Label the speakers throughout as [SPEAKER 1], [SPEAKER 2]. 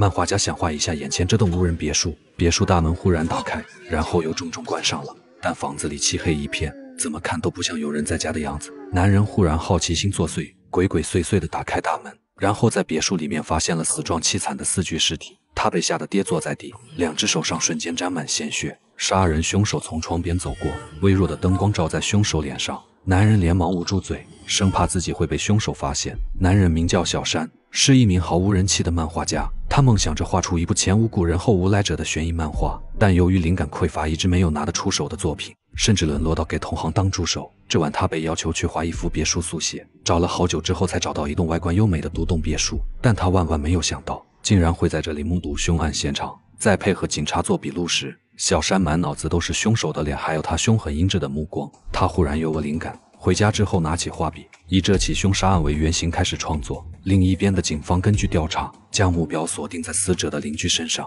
[SPEAKER 1] 漫画家想画一下眼前这栋无人别墅，别墅大门忽然打开，然后又重重关上了。但房子里漆黑一片，怎么看都不像有人在家的样子。男人忽然好奇心作祟，鬼鬼祟祟地打开大门，然后在别墅里面发现了死状凄惨的四具尸体。他被吓得跌坐在地，两只手上瞬间沾满鲜血。杀人凶手从窗边走过，微弱的灯光照在凶手脸上。男人连忙捂住嘴，生怕自己会被凶手发现。男人名叫小山，是一名毫无人气的漫画家。他梦想着画出一部前无古人后无来者的悬疑漫画，但由于灵感匮乏，一直没有拿得出手的作品，甚至沦落到给同行当助手。这晚，他被要求去画一幅别墅速写，找了好久之后才找到一栋外观优美的独栋别墅，但他万万没有想到，竟然会在这里目睹凶案现场。在配合警察做笔录时，小山满脑子都是凶手的脸，还有他凶狠阴鸷的目光。他忽然有了灵感。回家之后，拿起画笔，以这起凶杀案为原型开始创作。另一边的警方根据调查，将目标锁定在死者的邻居身上。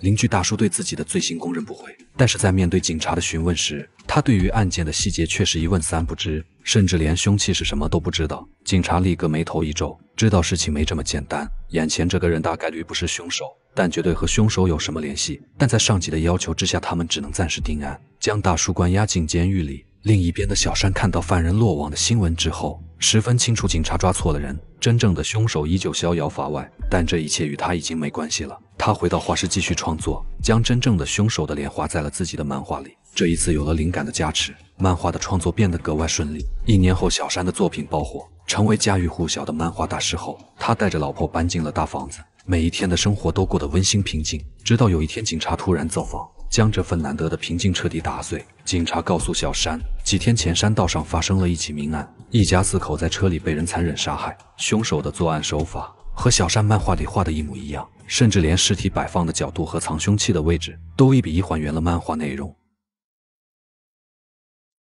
[SPEAKER 1] 邻居大叔对自己的罪行供认不讳，但是在面对警察的询问时，他对于案件的细节却是一问三不知，甚至连凶器是什么都不知道。警察立刻眉头一皱，知道事情没这么简单。眼前这个人大概率不是凶手，但绝对和凶手有什么联系。但在上级的要求之下，他们只能暂时定案，将大叔关押进监狱里。另一边的小山看到犯人落网的新闻之后，十分清楚警察抓错了人，真正的凶手依旧逍遥法外。但这一切与他已经没关系了。他回到画室继续创作，将真正的凶手的脸画在了自己的漫画里。这一次有了灵感的加持，漫画的创作变得格外顺利。一年后，小山的作品爆火，成为家喻户晓的漫画大师后，他带着老婆搬进了大房子，每一天的生活都过得温馨平静。直到有一天，警察突然造访，将这份难得的平静彻底打碎。警察告诉小山，几天前山道上发生了一起命案，一家四口在车里被人残忍杀害，凶手的作案手法和小山漫画里画的一模一样，甚至连尸体摆放的角度和藏凶器的位置都一比一还原了漫画内容。